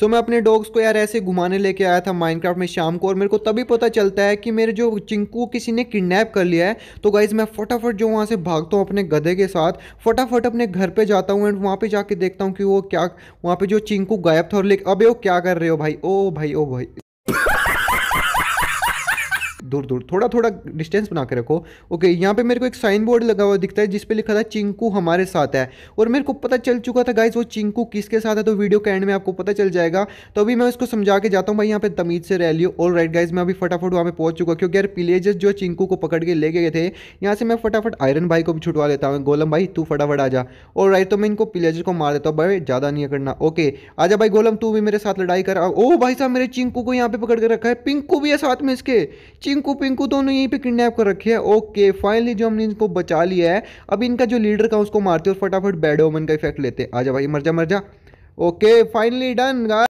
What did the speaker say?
तो मैं अपने डॉग्स को यार ऐसे घुमाने लेके आया था माइनक्राफ्ट में शाम को और मेरे को तभी पता चलता है कि मेरे जो चिंकू किसी ने किडनैप कर लिया है तो गाइज़ मैं फटाफट जो वहाँ से भागता हूँ अपने गधे के साथ फटाफट अपने घर पे जाता हूँ एंड वहाँ पे जाके देखता हूँ कि वो क्या वहाँ पे जो चिंकू गायब था और लेकिन अब वो क्या कर रहे हो भाई ओ भाई ओ भाई दूर दूर थोड़ा थोड़ा डिस्टेंस बना के रखो ओके यहाँ पे मेरे को एक साइन बोर्ड लगा हुआ दिखता है जिस पे लिखा था चिंकू हमारे साथ है और मेरे को पता चल चुका था गाइज वो चिंकू किसके साथ है तो वीडियो के एंड में आपको पता चल जाएगा तो अभी मैं उसको समझा के जाता हूँ भाई यहाँ पे तमीज से रह लियो और राइट गाइज मैं अभी फटाफट वहाँ पे पहुंच चुका क्योंकि यार पिलेजर्स जो चिंकू को पकड़ के ले गए थे यहाँ से मैं फटाफट आयरन भाई को भी छुटवा लेता हूँ गोलम भाई तू फटाफट आ जा और राइट तो मैं इनको पिलेजर को मार देता हूँ भाई ज़्यादा नहीं करना ओके आ भाई गोलम तू भी मेरे साथ लड़ाई कर ओ भाई साहब मेरे चिंकू को यहाँ पे पकड़ के रखा है पिंकू भी है साथ में इसके चिंकू टिंकू पिंकू दोनों तो यहीं पे किडनैप कर रखे हैं ओके फाइनली जो हमने इनको बचा लिया है अब इनका जो लीडर का उसको मारते और फटाफट बैड ओमन का इफेक्ट लेते हैं आ जा भाई मर जा मर जा ओके फाइनली डन